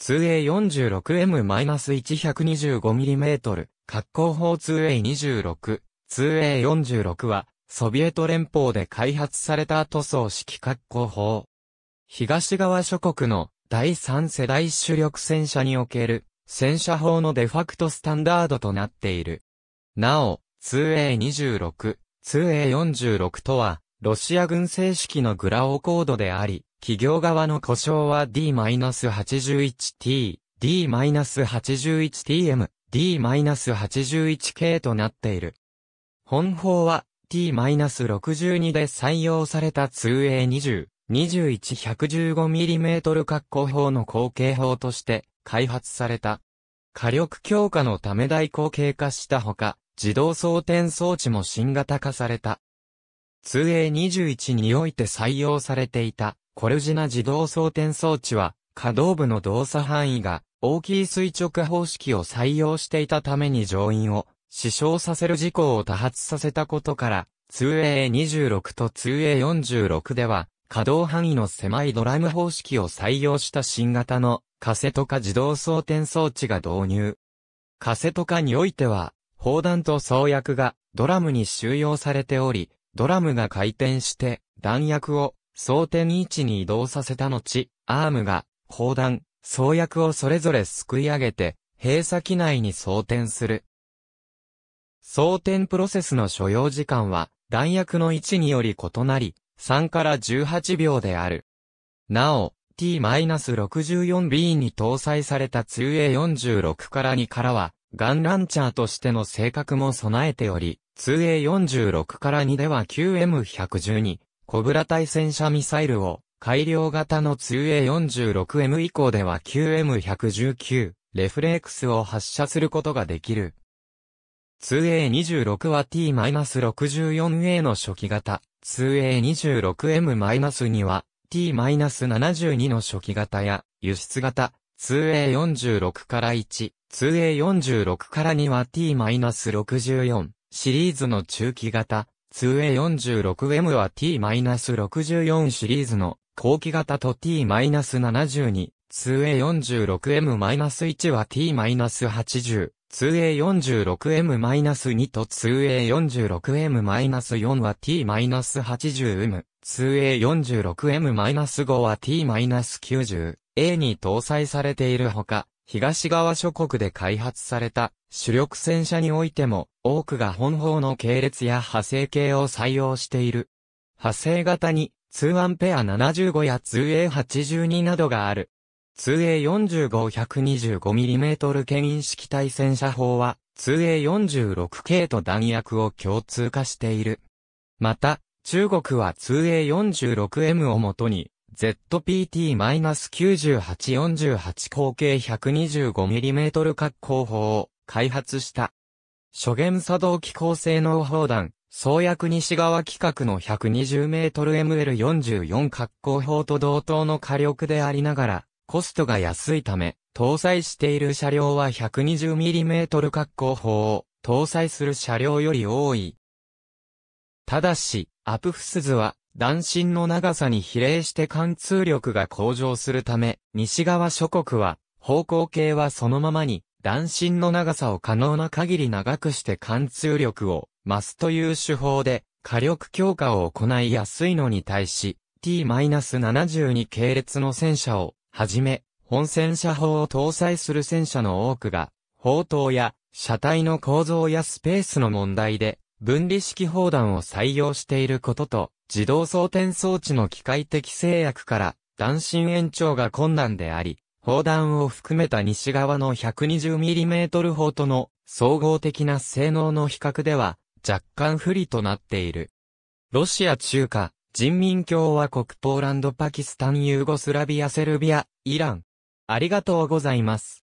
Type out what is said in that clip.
2A46M-125mm、格好法 2A26、2A46 は、ソビエト連邦で開発された塗装式格好法。東側諸国の第三世代主力戦車における戦車法のデファクトスタンダードとなっている。なお、2A26、2A46 とは、ロシア軍正式のグラオコードであり、企業側の故障は D-81T、D-81TM、D-81K となっている。本法は T-62 で採用された 2A20、2115mm 格好法の後継法として開発された。火力強化のため代行経過したほか、自動装填装置も新型化された。2A21 において採用されていたコルジナ自動装填装置は可動部の動作範囲が大きい垂直方式を採用していたために乗員を死傷させる事故を多発させたことから 2A26 と 2A46 では可動範囲の狭いドラム方式を採用した新型のカセトカ自動装填装置が導入。カセトカにおいては砲弾と装薬がドラムに収容されており、ドラムが回転して弾薬を装填位置に移動させた後、アームが砲弾、装薬をそれぞれすくい上げて、閉鎖機内に装填する。装填プロセスの所要時間は、弾薬の位置により異なり、3から18秒である。なお、T-64B に搭載された 2A46 から2からは、ガンランチャーとしての性格も備えており、2A46 から2では 9M112、コブラ対戦車ミサイルを、改良型の 2A46M 以降では 9M119、レフレークスを発射することができる。2A26 は T-64A の初期型、2A26M-2 は T-72 の初期型や輸出型、2A46 から1、2A46 から2は T-64、シリーズの中期型、2A46M は T-64 シリーズの後期型と T-72、2A46M-1 は T-80、2A46M-2 と 2A46M-4 は T-80M、2A46M-5 は T-90A に搭載されているほか、東側諸国で開発された主力戦車においても、多くが本砲の系列や派生系を採用している。派生型に、2A ペア75や 2A82 などがある。2A45-125mm 牽引式対戦車砲は 2A46 系と弾薬を共通化している。また、中国は 2A46M をもとに ZPT-9848 口径 125mm 格好砲を開発した。初元作動機構性能砲弾、創薬西側規格の 120mmML44 格好砲と同等の火力でありながら、コストが安いため、搭載している車両は 120mm 格好砲を搭載する車両より多い。ただし、アプフスズは、弾身の長さに比例して貫通力が向上するため、西側諸国は、方向形はそのままに、断身の長さを可能な限り長くして貫通力を増すという手法で火力強化を行いやすいのに対し T-72 系列の戦車をはじめ本戦車砲を搭載する戦車の多くが砲塔や車体の構造やスペースの問題で分離式砲弾を採用していることと自動装填装置の機械的制約から断身延長が困難であり、砲弾を含めた西側の 120mm 砲との総合的な性能の比較では若干不利となっている。ロシア中華、人民共和国ポーランドパキスタンユーゴスラビアセルビア、イラン。ありがとうございます。